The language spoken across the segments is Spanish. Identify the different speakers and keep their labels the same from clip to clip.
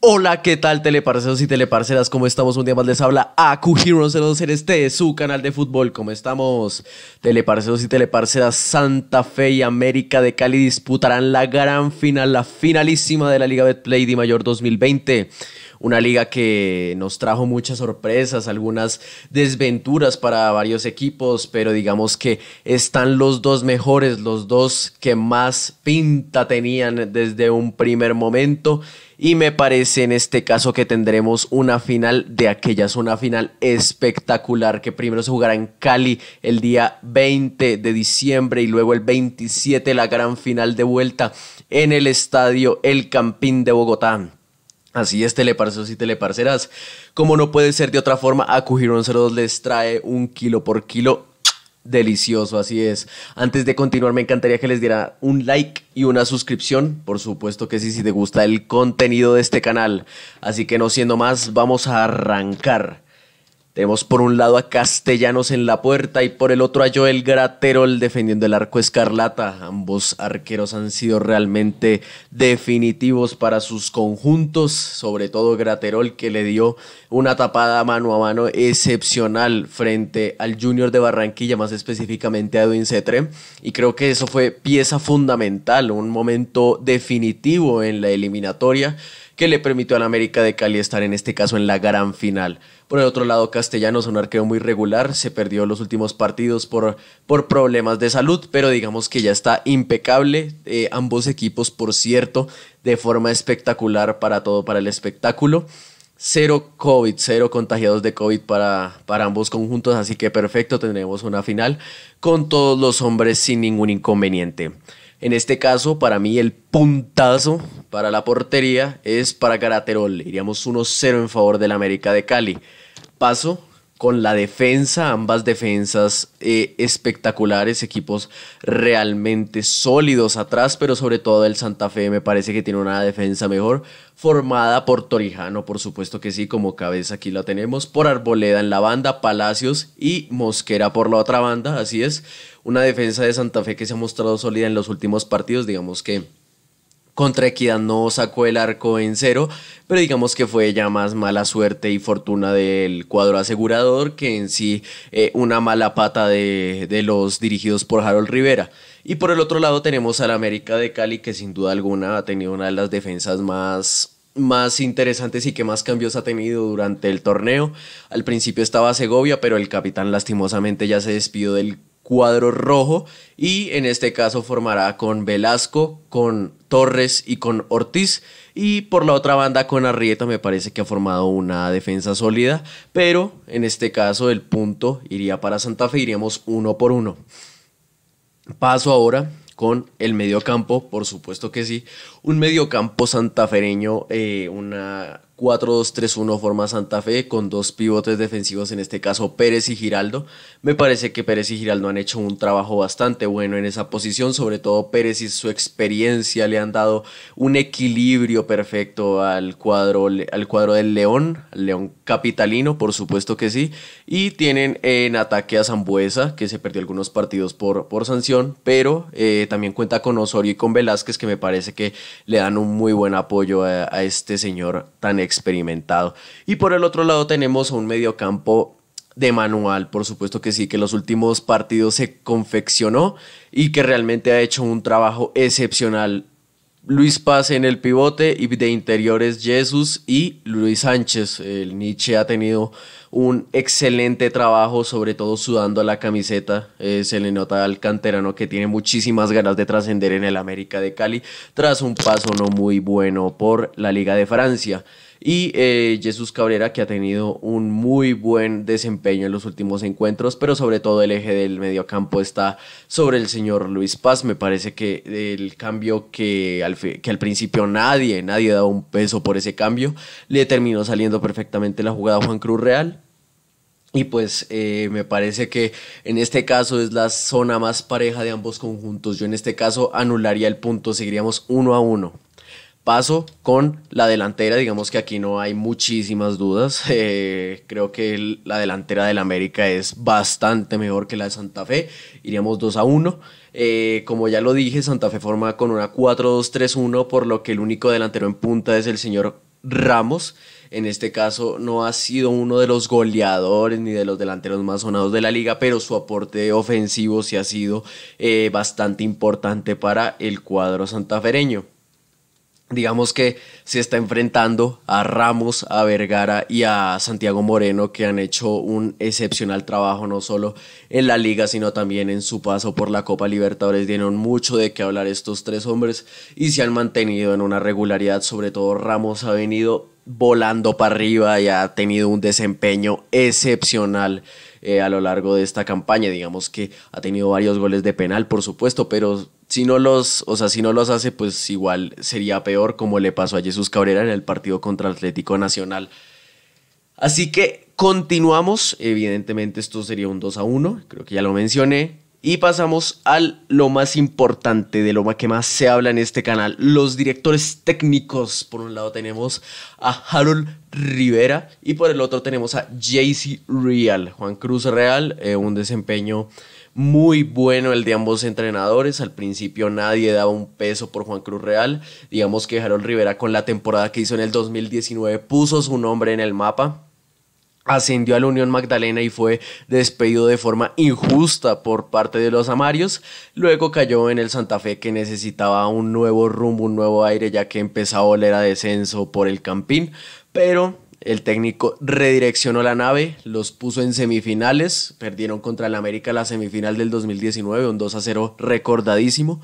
Speaker 1: Hola, ¿qué tal teleparceros y teleparceras? ¿Cómo estamos? Un día más les habla Aku Heroes los en este su canal de fútbol. ¿Cómo estamos? Teleparceros y teleparceras, Santa Fe y América de Cali disputarán la gran final, la finalísima de la Liga Betplay De Mayor 2020 una liga que nos trajo muchas sorpresas, algunas desventuras para varios equipos, pero digamos que están los dos mejores, los dos que más pinta tenían desde un primer momento y me parece en este caso que tendremos una final de aquellas, una final espectacular que primero se jugará en Cali el día 20 de diciembre y luego el 27 la gran final de vuelta en el estadio El Campín de Bogotá. Así es, te y parecerás. Como no puede ser de otra forma, a Cujirón 02 les trae un kilo por kilo Delicioso, así es. Antes de continuar, me encantaría que les diera un like y una suscripción. Por supuesto que sí, si te gusta el contenido de este canal. Así que no siendo más, vamos a arrancar. Tenemos por un lado a Castellanos en la puerta y por el otro a Joel Graterol defendiendo el arco escarlata. Ambos arqueros han sido realmente definitivos para sus conjuntos, sobre todo Graterol que le dio una tapada mano a mano excepcional frente al Junior de Barranquilla, más específicamente a Edwin Cetre. Y creo que eso fue pieza fundamental, un momento definitivo en la eliminatoria que le permitió al América de Cali estar en este caso en la gran final. Por el otro lado, Castellanos, un arquero muy regular, se perdió los últimos partidos por, por problemas de salud, pero digamos que ya está impecable. Eh, ambos equipos, por cierto, de forma espectacular para todo, para el espectáculo. Cero COVID, cero contagiados de COVID para, para ambos conjuntos, así que perfecto, tenemos una final con todos los hombres sin ningún inconveniente. En este caso, para mí, el puntazo para la portería es para Caraterol. Iríamos 1-0 en favor del América de Cali. Paso con la defensa, ambas defensas eh, espectaculares, equipos realmente sólidos atrás, pero sobre todo el Santa Fe me parece que tiene una defensa mejor, formada por Torijano, por supuesto que sí, como cabeza aquí la tenemos, por Arboleda en la banda, Palacios y Mosquera por la otra banda, así es, una defensa de Santa Fe que se ha mostrado sólida en los últimos partidos, digamos que contra Equidad no sacó el arco en cero, pero digamos que fue ya más mala suerte y fortuna del cuadro asegurador que en sí eh, una mala pata de, los dirigidos por Harold Rivera. Y por el otro lado tenemos al América de Cali que sin duda alguna ha tenido una de las defensas más más interesantes y que más cambios ha tenido durante el torneo. Al principio estaba Segovia, pero el capitán lastimosamente ya se despidió del cuadro rojo y en este caso formará con Velasco, con Torres y con Ortiz y por la otra banda con Arrieta me parece que ha formado una defensa sólida, pero en este caso el punto iría para Santa Fe, iríamos uno por uno. Paso ahora con el mediocampo, por supuesto que sí, un mediocampo santafereño, eh, una 4-2-3-1 forma Santa Fe con dos pivotes defensivos, en este caso Pérez y Giraldo. Me parece que Pérez y Giraldo han hecho un trabajo bastante bueno en esa posición, sobre todo Pérez y su experiencia le han dado un equilibrio perfecto al cuadro, al cuadro del León, al León capitalino, por supuesto que sí, y tienen en ataque a Zambuesa, que se perdió algunos partidos por, por sanción, pero eh, también cuenta con Osorio y con Velázquez, que me parece que le dan un muy buen apoyo a, este señor tan experimentado. Y por el otro lado tenemos a un mediocampo de manual, por supuesto que sí, que los últimos partidos se confeccionó y que realmente ha hecho un trabajo excepcional. Luis Paz en el pivote y de interiores Jesús y Luis Sánchez. El Nietzsche ha tenido un excelente trabajo, sobre todo sudando la camiseta. Eh, se le nota al canterano que tiene muchísimas ganas de trascender en el América de Cali tras un paso no muy bueno por la Liga de Francia y eh, Jesús Cabrera que ha tenido un muy buen desempeño en los últimos encuentros, pero sobre todo el eje del mediocampo está sobre el señor Luis Paz. Me parece que el cambio que al, que al principio nadie, nadie daba un peso por ese cambio, le terminó saliendo perfectamente la jugada a Juan Cruz Real. Y pues eh, me parece que en este caso es la zona más pareja de ambos conjuntos. Yo en este caso anularía el punto, seguiríamos uno a uno. Paso con la delantera, digamos que aquí no hay muchísimas dudas. Eh, creo que la delantera del América es bastante mejor que la de Santa Fe. Iríamos 2 a 1. Eh, como ya lo dije, Santa Fe forma con una 4-2-3-1, por lo que el único delantero en punta es el señor Ramos. En este caso no ha sido uno de los goleadores ni de los delanteros más sonados de la liga, pero su aporte ofensivo sí ha sido eh, bastante importante para el cuadro santafereño digamos que se está enfrentando a Ramos, a Vergara y a Santiago Moreno, que han hecho un excepcional trabajo no solo en la liga, sino también en su paso por la Copa Libertadores. Dieron mucho de qué hablar estos tres hombres y se han mantenido en una regularidad, sobre todo Ramos ha venido volando para arriba y ha tenido un desempeño excepcional eh, a lo largo de esta campaña. Digamos que ha tenido varios goles de penal, por supuesto, pero si no los, o sea, si no los hace, pues igual sería peor como le pasó a Jesús Cabrera en el partido contra Atlético Nacional. Así que continuamos, evidentemente esto sería un 2 a 1, creo que ya lo mencioné, y pasamos a lo más importante, de lo que más se habla en este canal, los directores técnicos. Por un lado tenemos a Harold Rivera y por el otro tenemos a JC Real, Juan Cruz Real, eh, un desempeño muy bueno el de ambos entrenadores. Al principio nadie daba un peso por Juan Cruz Real. Digamos que Harold Rivera con la temporada que hizo en el 2019 puso su nombre en el mapa ascendió a la Unión Magdalena y fue despedido de forma injusta por parte de los amarios. Luego cayó en el Santa Fe que necesitaba un nuevo rumbo, un nuevo aire ya que empezaba a oler a descenso por el Campín, pero el técnico redireccionó la nave, los puso en semifinales, perdieron contra el América la semifinal del 2019, un 2 a 0 recordadísimo.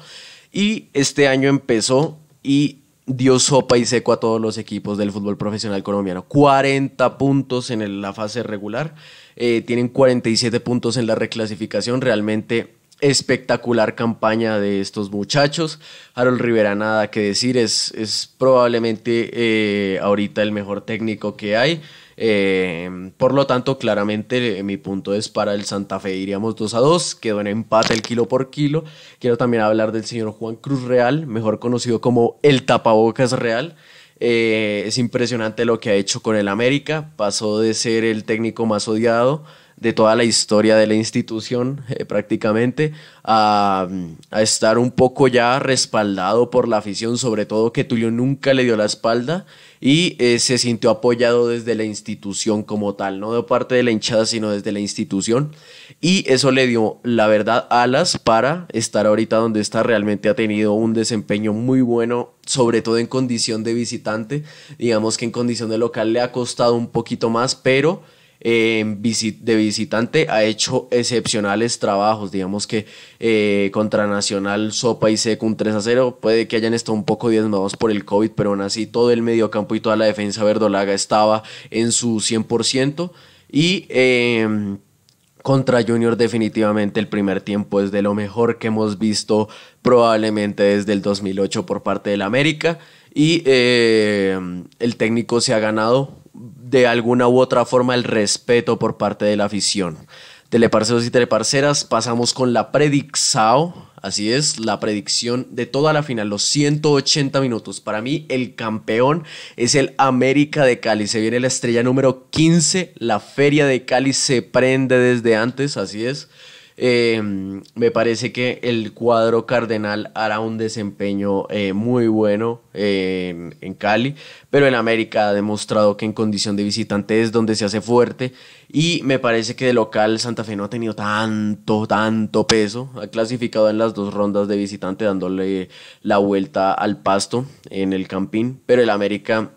Speaker 1: Y este año empezó y dio sopa y seco a todos los equipos del fútbol profesional colombiano. 40 puntos en la fase regular, eh, tienen 47 puntos en la reclasificación, realmente espectacular campaña de estos muchachos. Harold Rivera, nada que decir, es, es probablemente eh, ahorita el mejor técnico que hay. Eh, por lo tanto, claramente eh, mi punto es para el Santa Fe iríamos 2 a 2, quedó en empate el kilo por kilo. Quiero también hablar del señor Juan Cruz Real, mejor conocido como el tapabocas real. es impresionante lo que ha hecho con el América, pasó de ser el técnico más odiado de toda la historia de la institución eh, prácticamente, a, estar un poco ya respaldado por la afición, sobre todo que Tulio nunca le dio la espalda y eh, se sintió apoyado desde la institución como tal, no de parte de la hinchada, sino desde la institución. Y eso le dio, la verdad, alas para estar ahorita donde está. Realmente ha tenido un desempeño muy bueno, sobre todo en condición de visitante. Digamos que en condición de local le ha costado un poquito más, pero de visitante ha hecho excepcionales trabajos. Digamos que eh, contra Nacional, Sopa y Seco un 3 a 0. Puede que hayan estado un poco diezmados por el COVID, pero aún así todo el mediocampo y toda la defensa verdolaga estaba en su 100%. Y. Em, contra Junior definitivamente el primer tiempo es de lo mejor que hemos visto probablemente desde el 2008 por parte del América y em, el técnico se ha ganado de alguna u otra forma el respeto por parte de la afición. Teleparceros y teleparceras, pasamos con la predicción, así es, la predicción de toda la final, los 180 minutos. Para mí el campeón es el América de Cali, se viene la estrella número 15, la feria de Cali se prende desde antes, así es. Em, me parece que el cuadro cardenal hará un desempeño eh, muy bueno em, en Cali, pero en América ha demostrado que en condición de visitante es donde se hace fuerte y me parece que de local Santa Fe no ha tenido tanto, tanto peso. Ha clasificado en las dos rondas de visitante dándole la vuelta al pasto en el campín, pero el América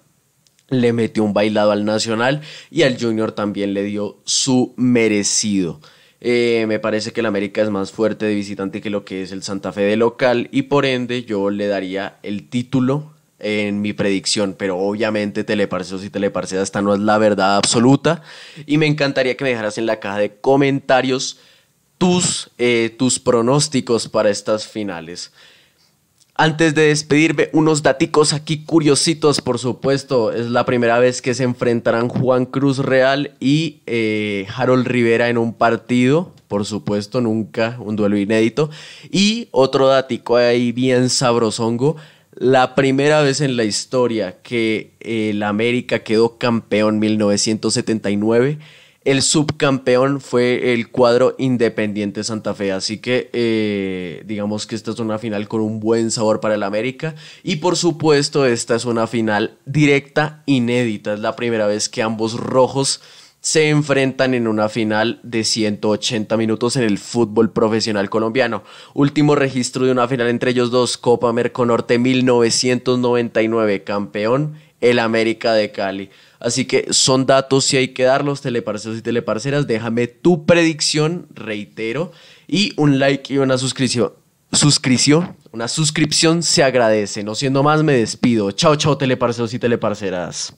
Speaker 1: le metió un bailado al Nacional y al Junior también le dio su merecido. Eh, me parece que el América es más fuerte de visitante que lo que es el Santa Fe de local y por ende yo le daría el título en mi predicción, pero obviamente te y parece, esta no es la verdad absoluta y me encantaría que me dejaras en la caja de comentarios tus, eh, tus pronósticos para estas finales. Antes de despedirme, unos daticos aquí curiositos, por supuesto. Es la primera vez que se enfrentarán Juan Cruz Real y eh, Harold Rivera en un partido. Por supuesto, nunca un duelo inédito. Y otro datico ahí bien sabrosongo. La primera vez en la historia que eh, el América quedó campeón 1979 el subcampeón fue el cuadro Independiente Santa Fe, así que eh, digamos que esta es una final con un buen sabor para el América y por supuesto esta es una final directa, inédita, es la primera vez que ambos rojos se enfrentan en una final de 180 minutos en el fútbol profesional colombiano. Último registro de una final entre ellos dos, Copa Merconorte 1999, campeón el América de Cali. Así que son datos si hay que darlos, teleparceros y teleparceras. Déjame tu predicción, reitero, y un like y una suscripción. Suscripción, una suscripción se agradece. No siendo más, me despido. Chao, chao, teleparceros y teleparceras.